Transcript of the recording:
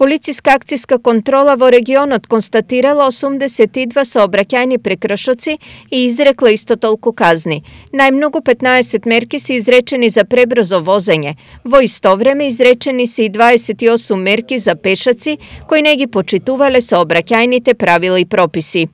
Полициска акциска контрола во регионот констатирала 82 сообраќајни прекршоци и изрекла исто толку казни. Најмногу 15 мерки се изречени за пребрзо возење. Во исто време изречени се и 28 мерки за пешаци кои не ги почитувале сообраќајните правила и прописи.